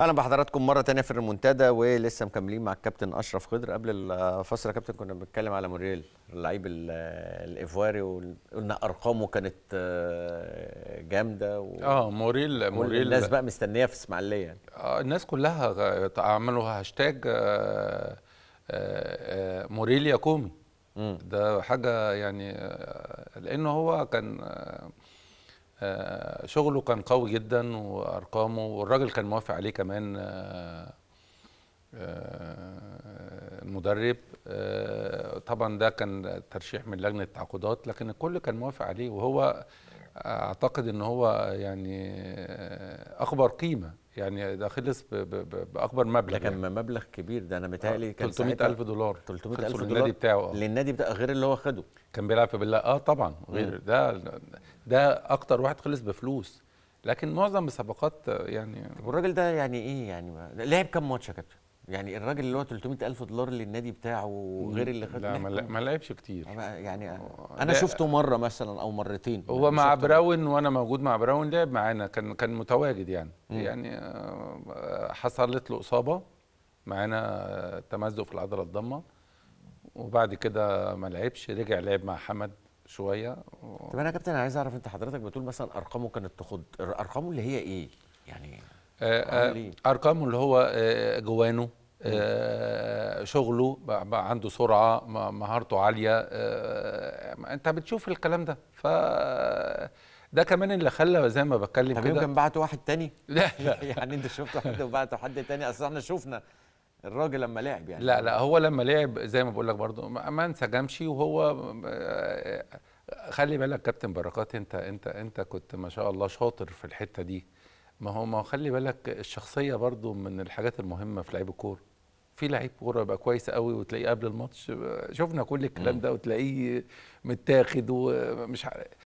اهلا بحضراتكم مره تانية في المنتدى ولسه مكملين مع الكابتن اشرف خضر قبل الفصل يا كابتن كنا بنتكلم على موريل اللعيب الايفواري وقلنا ارقامه كانت آه، جامده و... اه موريل موريل الناس بقى مستنيه في اسماعيليه يعني. آه الناس كلها عملوا هاشتاج آه آه, آه، موريل يا كومي ده حاجه يعني آه، لانه هو كان آه، شغله كان قوي جدا وارقامه والراجل كان موافق عليه كمان آه، آه، المدرب طبعا ده كان ترشيح من لجنه التعاقدات لكن الكل كان موافق عليه وهو اعتقد ان هو يعني اخبر قيمه يعني ده خلص باكبر مبلغ ده كان يعني. مبلغ كبير ده انا متهيألي كان كان 300000 دولار 300000 دولار للنادي بتاعه اه للنادي بتاعه غير اللي هو خده كان بيلعب في بالله اه طبعا غير مم. ده ده اكتر واحد خلص بفلوس لكن معظم الصفقات آه، يعني والراجل ده يعني ايه يعني لعب كام ماتش يا كابتن؟ يعني الراجل اللي هو 300000 دولار للنادي بتاعه غير اللي خد لا ما لعبش كتير يعني انا شفته مره مثلا او مرتين هو يعني مع براون وانا موجود مع براون لعب معانا كان كان متواجد يعني مم. يعني آه، حصلت له اصابه معانا آه، تمزق في العضله الضمه وبعد كده ما لعبش رجع لعب مع حمد شويه و... طب انا يا كابتن عايز اعرف انت حضرتك بتقول مثلا ارقامه كانت تخض ارقامه اللي هي ايه يعني آه، آه، ارقامه اللي هو آه، جوانه شغله عنده سرعه مهارته عاليه انت بتشوف الكلام ده ف ده كمان اللي خلى زي ما بتكلم كده طب يمكن بعتوا واحد تاني لا لا يعني انت شفت حد وبعتوا حد تاني اصل احنا شفنا الراجل لما لعب يعني لا لا هو لما لعب زي ما بقول لك برضه ما انسجمش وهو خلي بالك كابتن بركات انت انت انت كنت ما شاء الله شاطر في الحته دي ما هو ما خلي بالك الشخصيه برضو من الحاجات المهمه في لعيب الكوره في لعيب كوره يبقى كويس قوي وتلاقيه قبل الماتش شفنا كل الكلام ده وتلاقيه متاخد ومش عارف